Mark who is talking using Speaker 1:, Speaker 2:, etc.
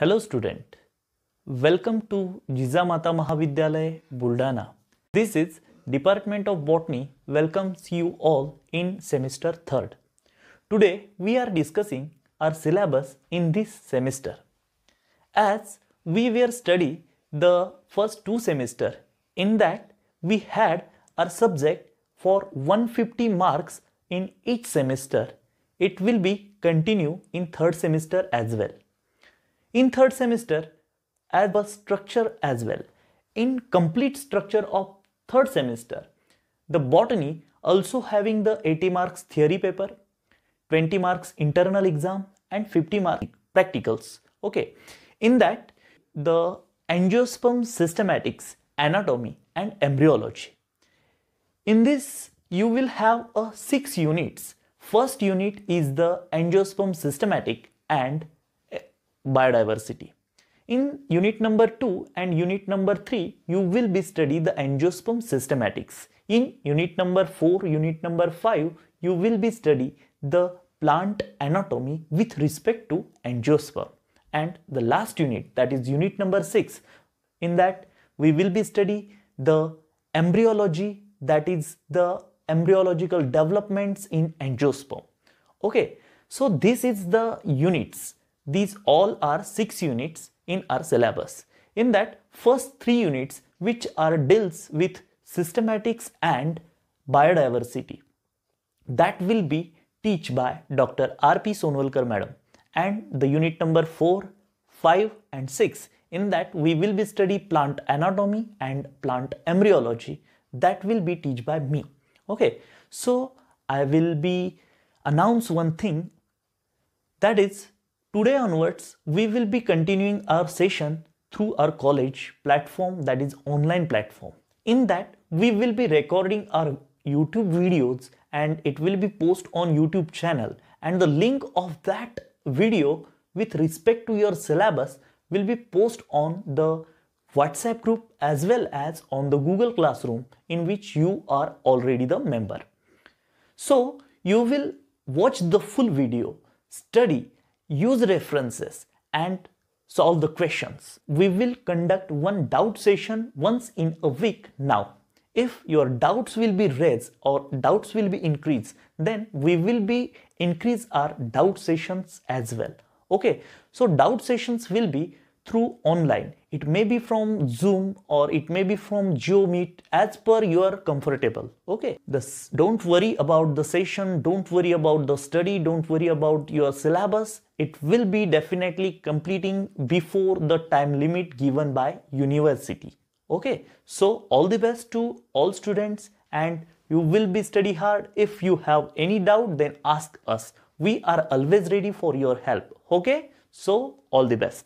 Speaker 1: Hello student, welcome to Jizamata Mahavidyalay, Buldana. This is Department of Botany welcomes you all in semester 3rd. Today we are discussing our syllabus in this semester. As we were study the first two semester, in that we had our subject for 150 marks in each semester. It will be continue in third semester as well in third semester as a structure as well. In complete structure of third semester, the botany also having the 80 marks theory paper, 20 marks internal exam and 50 marks practicals. Okay, in that the angiosperm systematics, anatomy and embryology. In this you will have a uh, six units. First unit is the angiosperm systematic and biodiversity. In unit number 2 and unit number 3, you will be study the angiosperm systematics. In unit number 4, unit number 5, you will be study the plant anatomy with respect to angiosperm. And the last unit, that is unit number 6, in that we will be study the embryology, that is the embryological developments in angiosperm. Okay, so this is the units these all are 6 units in our syllabus. In that first 3 units which are deals with systematics and biodiversity. That will be teach by Dr. R.P. Sonwalkar madam and the unit number 4, 5 and 6 in that we will be study plant anatomy and plant embryology that will be teach by me okay so i will be announce one thing that is Today onwards, we will be continuing our session through our college platform that is online platform. In that, we will be recording our YouTube videos and it will be posted on YouTube channel and the link of that video with respect to your syllabus will be posted on the WhatsApp group as well as on the Google Classroom in which you are already the member. So you will watch the full video, study use references and solve the questions. We will conduct one doubt session once in a week now. If your doubts will be raised or doubts will be increased, then we will be increase our doubt sessions as well. Okay, so doubt sessions will be through online. It may be from Zoom or it may be from GeoMeet as per you are comfortable. Okay. This, don't worry about the session. Don't worry about the study. Don't worry about your syllabus. It will be definitely completing before the time limit given by university. Okay. So all the best to all students and you will be study hard. If you have any doubt then ask us. We are always ready for your help. Okay. So all the best.